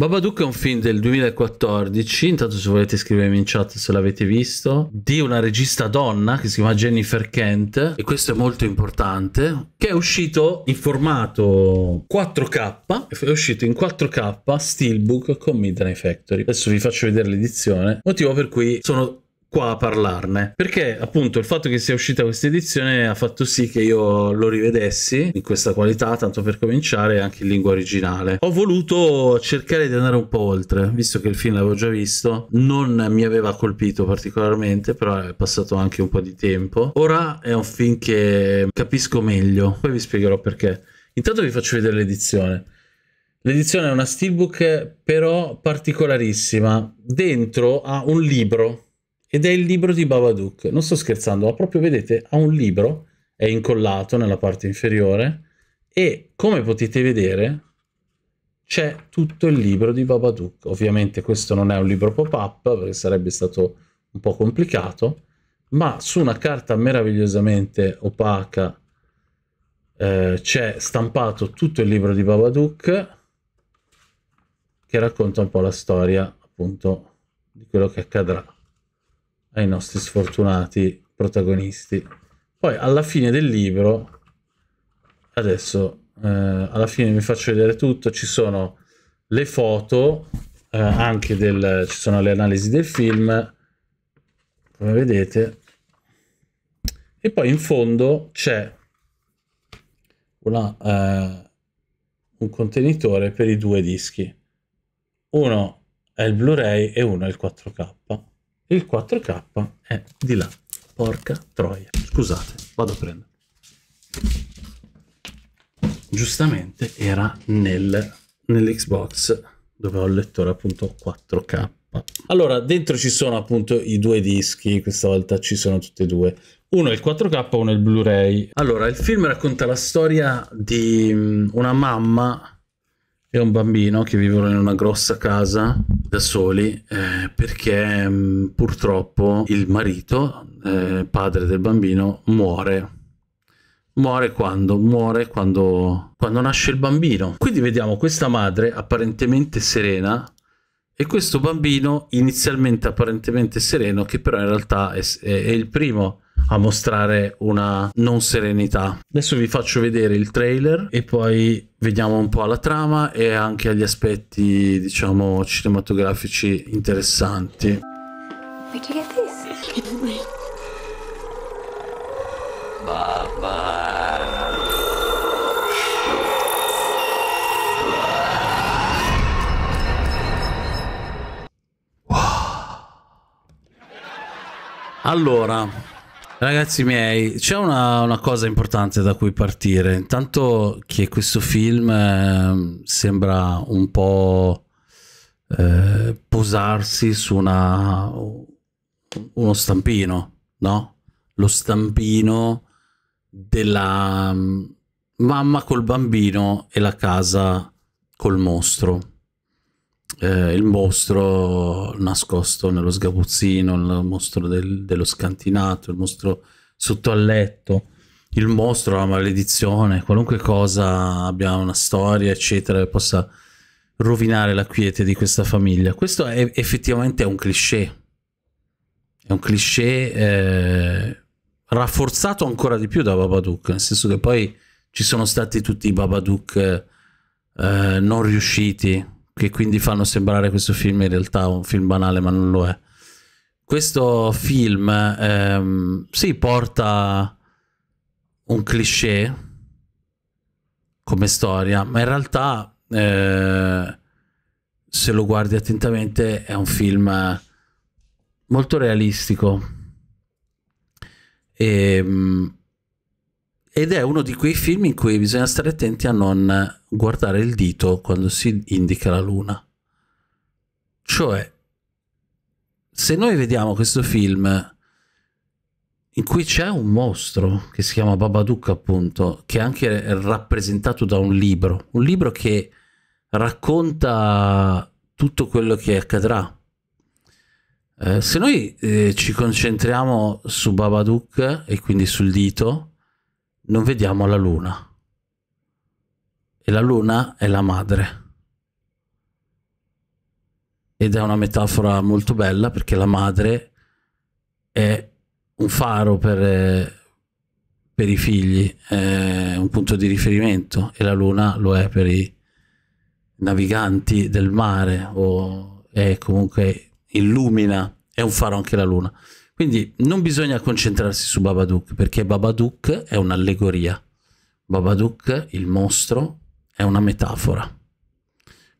Babadook è un film del 2014, intanto se volete scrivermi in chat se l'avete visto, di una regista donna che si chiama Jennifer Kent e questo è molto importante, che è uscito in formato 4K, è uscito in 4K Steelbook con Midnight Factory. Adesso vi faccio vedere l'edizione, motivo per cui sono qua a parlarne perché appunto il fatto che sia uscita questa edizione ha fatto sì che io lo rivedessi in questa qualità tanto per cominciare anche in lingua originale ho voluto cercare di andare un po' oltre visto che il film l'avevo già visto non mi aveva colpito particolarmente però è passato anche un po' di tempo ora è un film che capisco meglio poi vi spiegherò perché intanto vi faccio vedere l'edizione L'edizione è una steelbook però particolarissima. Dentro ha un libro ed è il libro di Babadook. Non sto scherzando, ma proprio vedete, ha un libro, è incollato nella parte inferiore e come potete vedere c'è tutto il libro di Babadook. Ovviamente questo non è un libro pop-up perché sarebbe stato un po' complicato, ma su una carta meravigliosamente opaca eh, c'è stampato tutto il libro di Babadook che racconta un po' la storia appunto di quello che accadrà ai nostri sfortunati protagonisti. Poi alla fine del libro, adesso eh, alla fine vi faccio vedere tutto, ci sono le foto, eh, anche del, ci sono le analisi del film, come vedete, e poi in fondo c'è eh, un contenitore per i due dischi. Uno è il Blu-ray e uno è il 4K il 4K è di là. Porca troia. Scusate, vado a prendere. Giustamente era nel, nell'Xbox dove ho il lettore appunto 4K. Allora, dentro ci sono appunto i due dischi, questa volta ci sono tutti e due. Uno è il 4K, uno è il Blu-ray. Allora, il film racconta la storia di mm, una mamma è un bambino che vivono in una grossa casa da soli eh, perché mh, mm, purtroppo il marito, eh, padre del bambino, muore. Muore quando? Muore quando, quando nasce il bambino. Quindi vediamo questa madre apparentemente serena e questo bambino inizialmente apparentemente sereno che però in realtà è, è, è il primo a mostrare una non serenità. Adesso vi faccio vedere il trailer e poi vediamo un po' la trama e anche agli aspetti, diciamo, cinematografici interessanti. Allora, Ragazzi miei, c'è una, una, cosa importante da cui partire. Intanto che questo film ehm, sembra un po' eh, posarsi su una, uno stampino, no? Lo stampino della mm, mamma col bambino e la casa col mostro eh, il mostro nascosto nello sgabuzzino, il mostro del, dello scantinato, il mostro sotto al letto, il mostro, la maledizione, qualunque cosa abbia una storia, eccetera, che possa rovinare la quiete di questa famiglia. Questo è effettivamente è un cliché, è un cliché eh, rafforzato ancora di più da Babadook, nel senso che poi ci sono stati tutti i Babadook eh, non riusciti, che quindi fanno sembrare questo film in realtà un film banale, ma non lo è. Questo film ehm, si sì, porta un cliché come storia, ma in realtà eh, se lo guardi attentamente è un film molto realistico e, ehm, ed è uno di quei film in cui bisogna stare attenti a non guardare il dito quando si indica la luna. Cioè, se noi vediamo questo film in cui c'è un mostro che si chiama Babadook appunto, che è anche rappresentato da un libro, un libro che racconta tutto quello che accadrà. Eh, se noi eh, ci concentriamo su Babadook e quindi sul dito, non vediamo la luna e la luna è la madre. Ed è una metafora molto bella perché la madre è un faro per, eh, per i figli, è un punto di riferimento e la luna lo è per i naviganti del mare o è comunque illumina, è un faro anche la luna. Quindi non bisogna concentrarsi su Babadook perché Babadook è un'allegoria. Babadook, il mostro, è una metafora.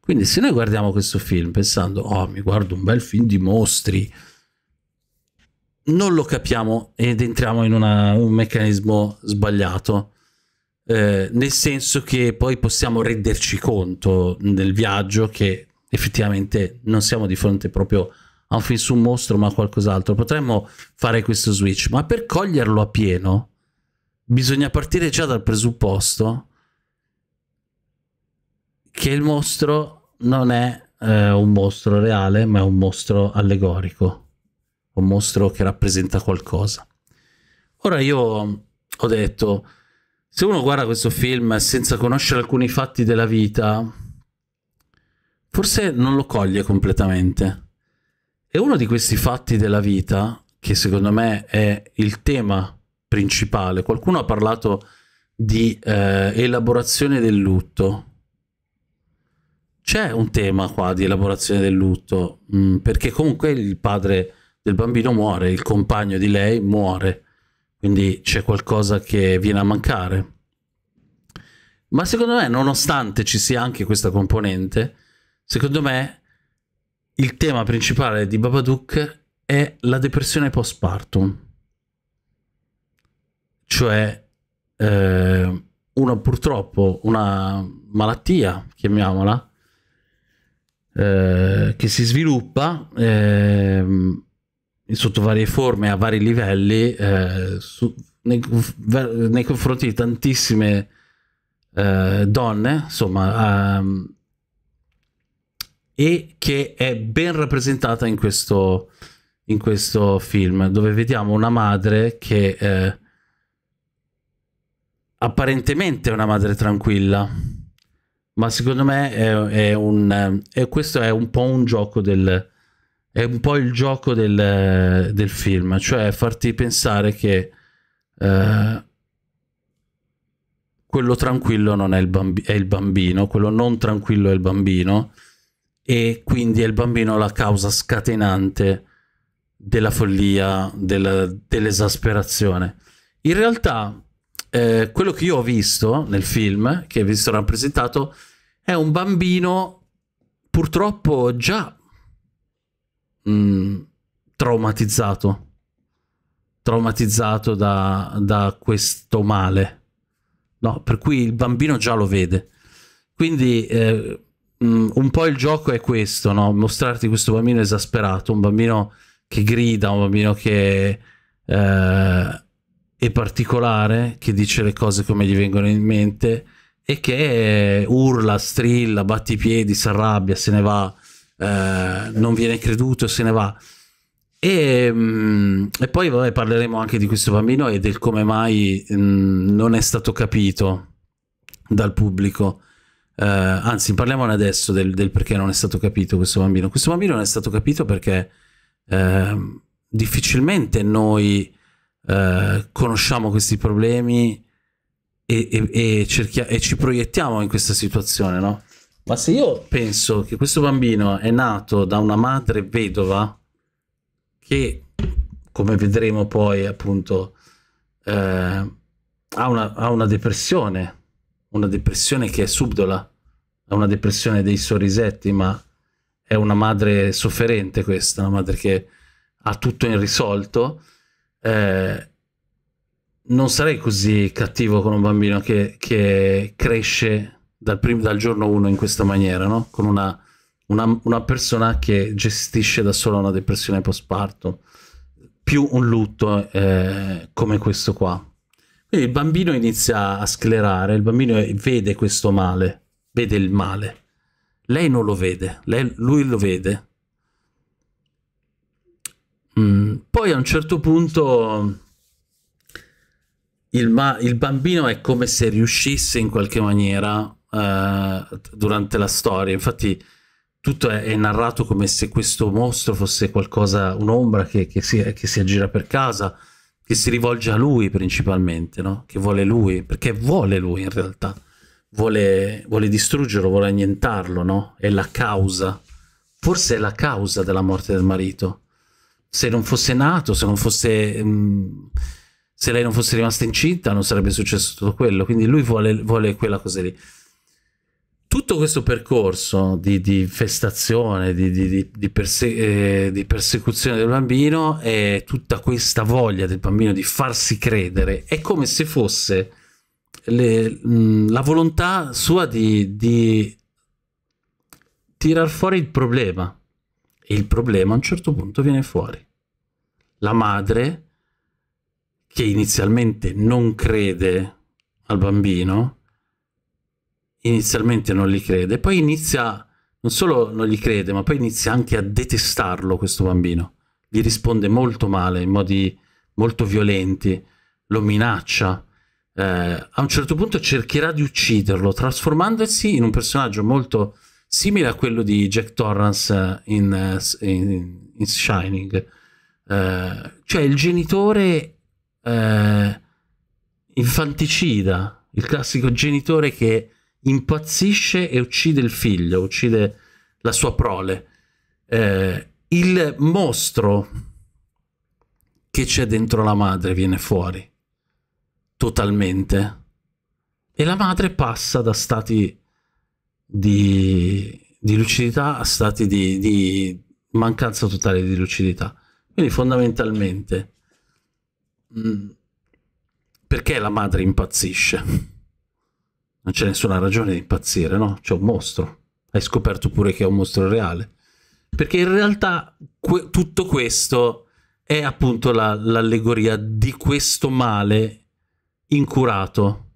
Quindi se noi guardiamo questo film pensando, oh mi guardo un bel film di mostri, non lo capiamo ed entriamo in una, un meccanismo sbagliato. Eh, nel senso che poi possiamo renderci conto nel viaggio che effettivamente non siamo di fronte proprio a un film su un mostro ma a qualcos'altro potremmo fare questo switch ma per coglierlo a pieno bisogna partire già dal presupposto che il mostro non è eh, un mostro reale, ma è un mostro allegorico, un mostro che rappresenta qualcosa. Ora io ho detto, se uno guarda questo film senza conoscere alcuni fatti della vita, forse non lo coglie completamente. E uno di questi fatti della vita, che secondo me è il tema principale, qualcuno ha parlato di eh, elaborazione del lutto, c'è un tema qua di elaborazione del lutto, mh, mm, perché comunque il padre del bambino muore, il compagno di lei muore, quindi c'è qualcosa che viene a mancare. Ma secondo me, nonostante ci sia anche questa componente, secondo me il tema principale di Babadook è la depressione postpartum. Cioè, eh, una, purtroppo, una malattia, chiamiamola, eh, che si sviluppa eh, sotto varie forme, a vari livelli, eh, su, nei, nei, confronti di tantissime eh, donne, insomma, um, e che è ben rappresentata in questo, in questo film, dove vediamo una madre che apparentemente è una madre tranquilla ma secondo me è, è un è, questo è un po' un gioco del è un po' il gioco del, del film cioè farti pensare che eh, quello tranquillo non è il, bambi è il, bambino quello non tranquillo è il bambino e quindi è il bambino la causa scatenante della follia dell'esasperazione in realtà eh, quello che io ho visto nel film, che vi sono rappresentato, è un bambino purtroppo già mh, mm, traumatizzato, traumatizzato da, da questo male. No, per cui il bambino già lo vede. Quindi eh, mm, un po' il gioco è questo, no? mostrarti questo bambino esasperato, un bambino che grida, un bambino che eh, e particolare che dice le cose come gli vengono in mente e che urla, strilla, batte i piedi, si arrabbia, se ne va, eh, non viene creduto, se ne va. E, mh, mm, e poi vabbè, parleremo anche di questo bambino e del come mai mh, mm, non è stato capito dal pubblico. Eh, anzi, parliamone adesso del, del, perché non è stato capito questo bambino. Questo bambino non è stato capito perché eh, difficilmente noi eh, conosciamo questi problemi e, e, e, cerchia- e ci proiettiamo in questa situazione, no? Ma se io penso che questo bambino è nato da una madre vedova, che come vedremo poi appunto eh, ha, una, ha una depressione, una depressione che è subdola, è una depressione dei sorrisetti, ma è una madre sofferente questa, una madre che ha tutto in risolto eh, non sarei così cattivo con un bambino che, che cresce dal, prim- dal giorno 1 in questa maniera, no? con una, una, una, persona che gestisce da sola una depressione postparto, più un lutto eh, come questo qua. Quindi il bambino inizia a sclerare, il bambino vede questo male, vede il male. Lei non lo vede, lei, lui lo vede, Mm, poi a un certo punto il, il, bambino è come se riuscisse in qualche maniera eh, durante la storia, infatti tutto è, è, narrato come se questo mostro fosse qualcosa, un'ombra che, che, che, si, aggira per casa, che si rivolge a lui principalmente, no? che vuole lui, perché vuole lui in realtà, vuole, vuole distruggerlo, vuole annientarlo, no? è la causa, forse è la causa della morte del marito se non fosse nato, se non fosse... Mh, mm, se lei non fosse rimasta incinta non sarebbe successo tutto quello, quindi lui vuole, vuole quella cosa lì. Tutto questo percorso di, di festazione, di, di, di, perse eh, di persecuzione del bambino e tutta questa voglia del bambino di farsi credere è come se fosse le, mh, mm, la volontà sua di, di tirar fuori il problema e il problema a un certo punto viene fuori. La madre, che inizialmente non crede al bambino, inizialmente non gli crede, poi inizia, non solo non gli crede, ma poi inizia anche a detestarlo questo bambino. Gli risponde molto male, in modi molto violenti, lo minaccia. Eh, a un certo punto cercherà di ucciderlo, trasformandosi in un personaggio molto simile a quello di Jack Torrance in, in, in Shining. Uh, cioè il genitore uh, infanticida, il classico genitore che impazzisce e uccide il figlio, uccide la sua prole. Uh, il mostro che c'è dentro la madre viene fuori totalmente e la madre passa da stati di, di lucidità, stati di, di, mancanza totale di lucidità. Quindi fondamentalmente, mm, perché la madre impazzisce? Non c'è nessuna ragione di impazzire, no? C'è un mostro. Hai scoperto pure che è un mostro reale. Perché in realtà que tutto questo è appunto l'allegoria di questo male incurato,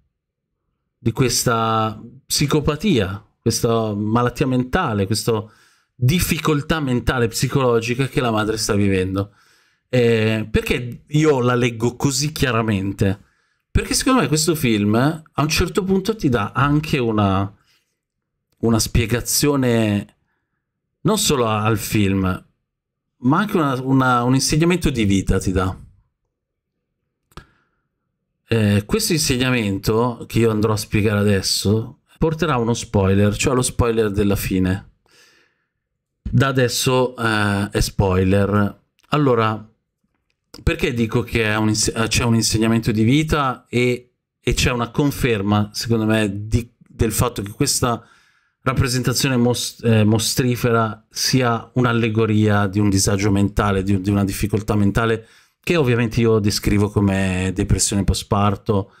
di questa psicopatia questa malattia mentale, questa difficoltà mentale, psicologica che la madre sta vivendo. Eh, perché io la leggo così chiaramente? Perché secondo me questo film eh, a un certo punto ti dà anche una, una spiegazione non solo al film, ma anche una, una, un insegnamento di vita ti dà. Eh, questo insegnamento che io andrò a spiegare adesso porterà uno spoiler, cioè lo spoiler della fine. Da adesso eh, è spoiler. Allora, perché dico che c'è un, un insegnamento di vita e, e c'è una conferma, secondo me, di, del fatto che questa rappresentazione most, eh, mostrifera sia un'allegoria di un disagio mentale, di, di, una difficoltà mentale che ovviamente io descrivo come depressione postparto,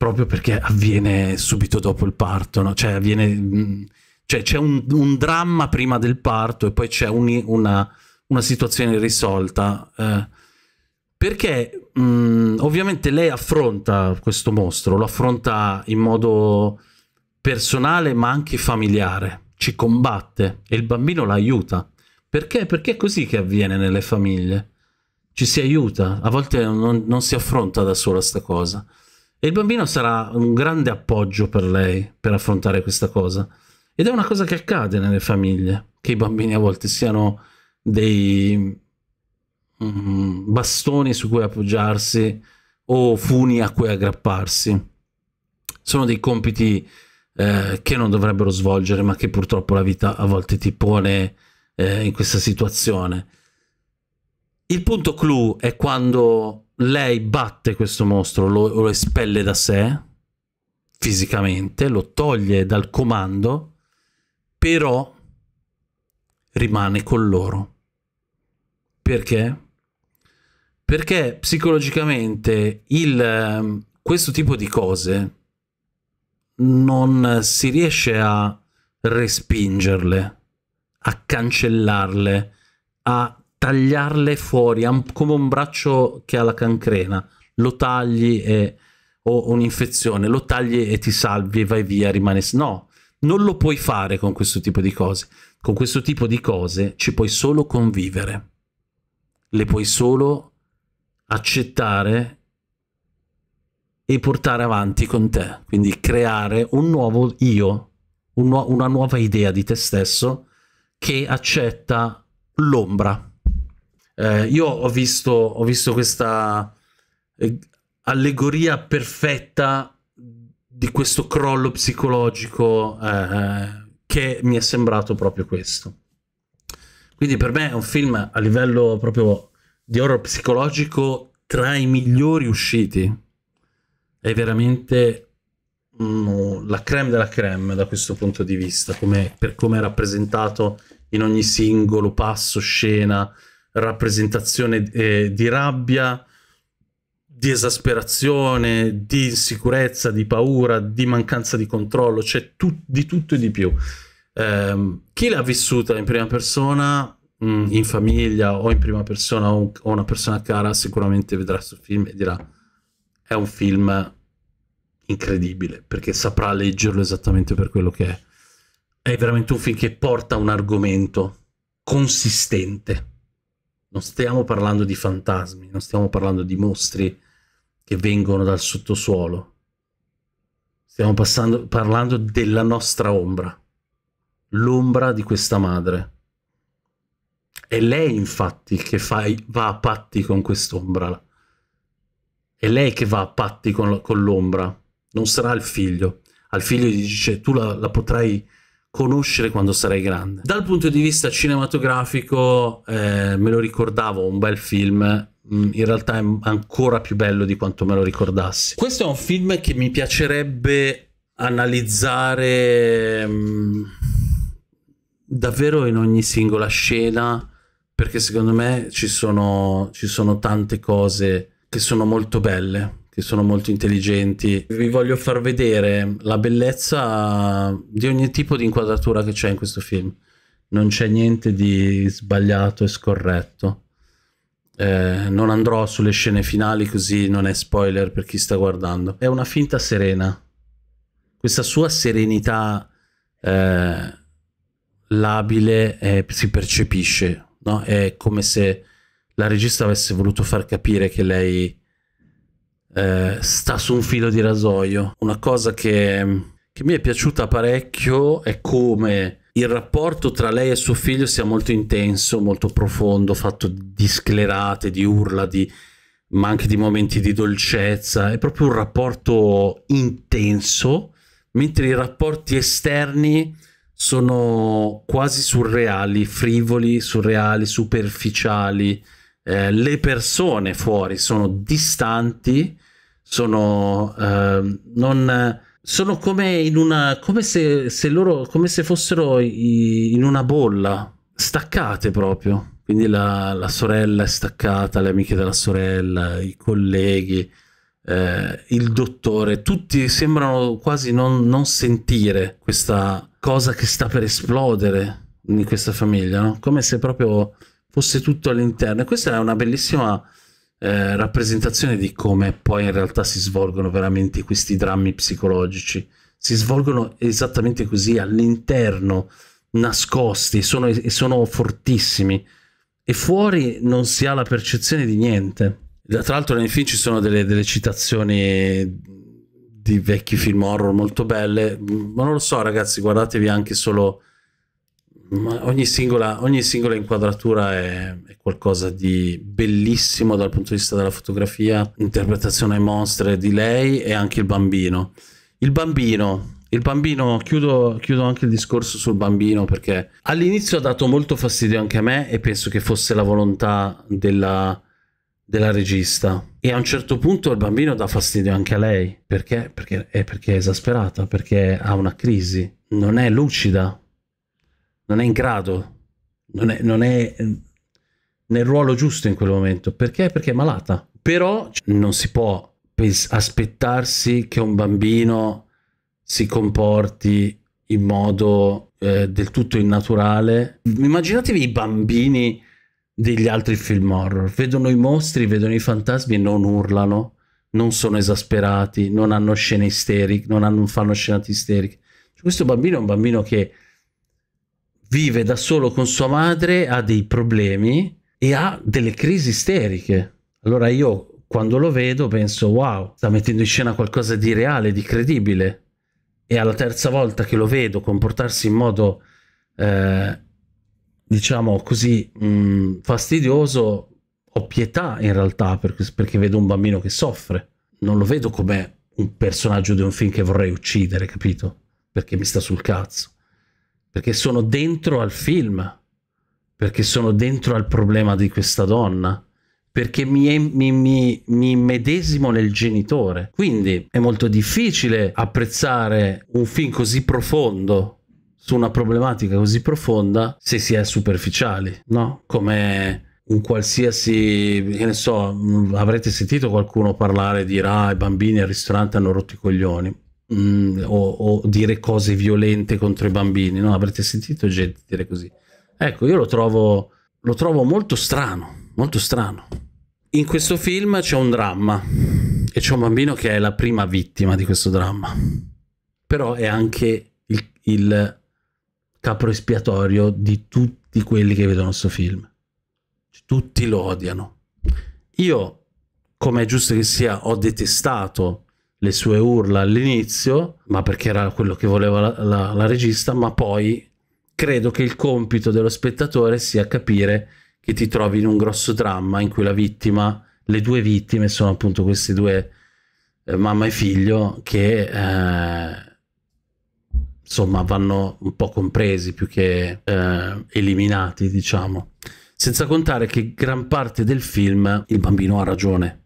proprio perché avviene subito dopo il parto, no? cioè avviene... Mm, cioè c'è un, un, dramma prima del parto e poi c'è un, una, una, situazione risolta. Eh, perché mh, mm, ovviamente lei affronta questo mostro, lo affronta in modo personale ma anche familiare, ci combatte e il bambino l'aiuta. Perché? Perché è così che avviene nelle famiglie. Ci si aiuta, a volte non, non si affronta da sola sta cosa. E il bambino sarà un grande appoggio per lei per affrontare questa cosa. Ed è una cosa che accade nelle famiglie, che i bambini a volte siano dei mm, bastoni su cui appoggiarsi o funi a cui aggrapparsi. Sono dei compiti eh, che non dovrebbero svolgere, ma che purtroppo la vita a volte ti pone eh, in questa situazione. Il punto clou è quando lei batte questo mostro, lo, lo espelle da sé fisicamente, lo toglie dal comando, però rimane con loro. Perché? Perché psicologicamente il, ehm, questo tipo di cose non si riesce a respingerle, a cancellarle, a tagliarle fuori, come un braccio che ha la cancrena, lo tagli e, o un'infezione, lo tagli e ti salvi e vai via, rimane... No, non lo puoi fare con questo tipo di cose. Con questo tipo di cose ci puoi solo convivere, le puoi solo accettare e portare avanti con te, quindi creare un nuovo io, un nu una nuova idea di te stesso che accetta l'ombra eh, io ho visto, ho visto questa eh, allegoria perfetta di questo crollo psicologico eh, che mi è sembrato proprio questo. Quindi per me è un film a livello proprio di horror psicologico tra i migliori usciti. È veramente mm, la creme della creme da questo punto di vista, come, per come è rappresentato in ogni singolo passo, scena, rappresentazione eh, di rabbia, di esasperazione, di insicurezza, di paura, di mancanza di controllo, cioè tu di tutto e di più. Eh, chi l'ha vissuta in prima persona, mh, mm, in famiglia o in prima persona o, o una persona cara, sicuramente vedrà questo film e dirà è un film incredibile perché saprà leggerlo esattamente per quello che è. È veramente un film che porta un argomento consistente non stiamo parlando di fantasmi, non stiamo parlando di mostri che vengono dal sottosuolo. Stiamo passando, parlando della nostra ombra, l'ombra di questa madre. È lei infatti che fa, va a patti con quest'ombra. È lei che va a patti con, con l'ombra, non sarà il figlio. Al figlio gli dice tu la, la potrai conoscere quando sarei grande. Dal punto di vista cinematografico eh, me lo ricordavo un bel film mm, in realtà è ancora più bello di quanto me lo ricordassi. Questo è un film che mi piacerebbe analizzare mm, davvero in ogni singola scena perché secondo me ci sono, ci sono tante cose che sono molto belle che sono molto intelligenti. Vi voglio far vedere la bellezza di ogni tipo di inquadratura che c'è in questo film. Non c'è niente di sbagliato e scorretto. Eh, non andrò sulle scene finali così non è spoiler per chi sta guardando. È una finta serena. Questa sua serenità eh, labile eh, si percepisce, no? È come se la regista avesse voluto far capire che lei eh, sta su un filo di rasoio. Una cosa che, che mi è piaciuta parecchio è come il rapporto tra lei e suo figlio sia molto intenso, molto profondo, fatto di sclerate, di urla, di, ma anche di momenti di dolcezza. È proprio un rapporto intenso, mentre i rapporti esterni sono quasi surreali, frivoli, surreali, superficiali. Eh, le persone fuori sono distanti, sono, eh, non, sono come in una, come se, se loro, come se fossero i, in una bolla, staccate proprio. Quindi la, la, sorella è staccata, le amiche della sorella, i colleghi, eh, il dottore, tutti sembrano quasi non, non sentire questa cosa che sta per esplodere in questa famiglia, no? come se proprio fosse tutto all'interno. E questa è una bellissima eh, rappresentazione di come poi in realtà si svolgono veramente questi drammi psicologici. Si svolgono esattamente così all'interno, nascosti, sono, e sono fortissimi. E fuori non si ha la percezione di niente. Tra l'altro nei film ci sono delle, delle citazioni di vecchi film horror molto belle, ma non lo so ragazzi, guardatevi anche solo ma ogni singola, ogni singola inquadratura è, è, qualcosa di bellissimo dal punto di vista della fotografia, interpretazione monstre di lei e anche il bambino. Il bambino, il bambino chiudo, chiudo anche il discorso sul bambino perché all'inizio ha dato molto fastidio anche a me e penso che fosse la volontà della, della regista. E a un certo punto il bambino dà fastidio anche a lei perché, perché, è, perché è esasperata, perché ha una crisi, non è lucida non è in grado, non è, non è ehm, nel ruolo giusto in quel momento. Perché? Perché è malata. Però non si può aspettarsi che un bambino si comporti in modo eh, del tutto innaturale. Immaginatevi i bambini degli altri film horror. Vedono i mostri, vedono i fantasmi e non urlano, non sono esasperati, non hanno scene isteriche, non, hanno, fanno scenate isteriche. questo bambino è un bambino che vive da solo con sua madre, ha dei problemi e ha delle crisi isteriche. Allora io quando lo vedo penso wow, sta mettendo in scena qualcosa di reale, di credibile. E alla terza volta che lo vedo comportarsi in modo, eh, diciamo così, mh, mm, fastidioso, ho pietà in realtà perché, perché vedo un bambino che soffre. Non lo vedo come un personaggio di un film che vorrei uccidere, capito? Perché mi sta sul cazzo perché sono dentro al film, perché sono dentro al problema di questa donna, perché mi, mi, mi, mi medesimo nel genitore. Quindi è molto difficile apprezzare un film così profondo su una problematica così profonda se si è superficiali, no? Come un qualsiasi, che ne so, avrete sentito qualcuno parlare di ah, i bambini al ristorante hanno rotto i coglioni mh, mm, o, o, dire cose violente contro i bambini, no? Avrete sentito gente dire così. Ecco, io lo trovo, lo trovo molto strano, molto strano. In questo film c'è un dramma e c'è un bambino che è la prima vittima di questo dramma, però è anche il, il capro espiatorio di tutti quelli che vedono questo film. Cioè, tutti lo odiano. Io, come è giusto che sia, ho detestato le sue urla all'inizio, ma perché era quello che voleva la, la, la regista, ma poi credo che il compito dello spettatore sia capire che ti trovi in un grosso dramma in cui la vittima, le due vittime sono appunto questi due, eh, mamma e figlio, che eh, insomma vanno un po' compresi più che eh, eliminati, diciamo. Senza contare che gran parte del film il bambino ha ragione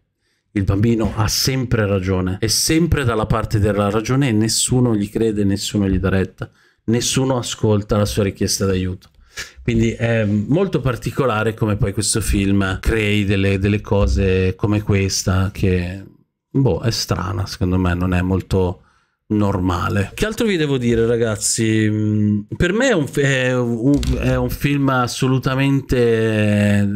il bambino ha sempre ragione, è sempre dalla parte della ragione e nessuno gli crede, nessuno gli dà retta, nessuno ascolta la sua richiesta d'aiuto. Quindi è molto particolare come poi questo film crei delle, delle cose come questa che boh, è strana, secondo me non è molto normale. Che altro vi devo dire, ragazzi? Mm, per me è un, è un, è un film assolutamente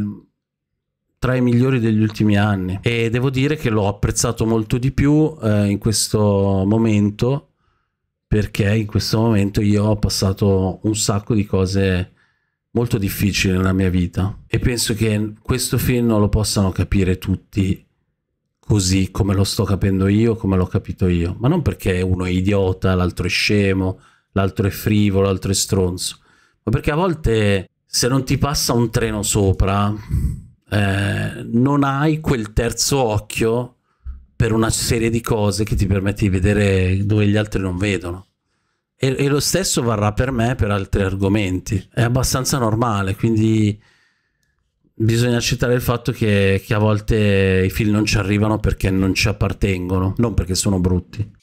tra i migliori degli ultimi anni e devo dire che l'ho apprezzato molto di più eh, in questo momento perché in questo momento io ho passato un sacco di cose molto difficili nella mia vita e penso che questo film non lo possano capire tutti così come lo sto capendo io, come l'ho capito io, ma non perché uno è idiota, l'altro è scemo, l'altro è frivolo, l'altro è stronzo, ma perché a volte se non ti passa un treno sopra eh, non hai quel terzo occhio per una serie di cose che ti permette di vedere dove gli altri non vedono. E, e lo stesso varrà per me per altri argomenti. È abbastanza normale, quindi bisogna accettare il fatto che, che a volte i film non ci arrivano perché non ci appartengono, non perché sono brutti.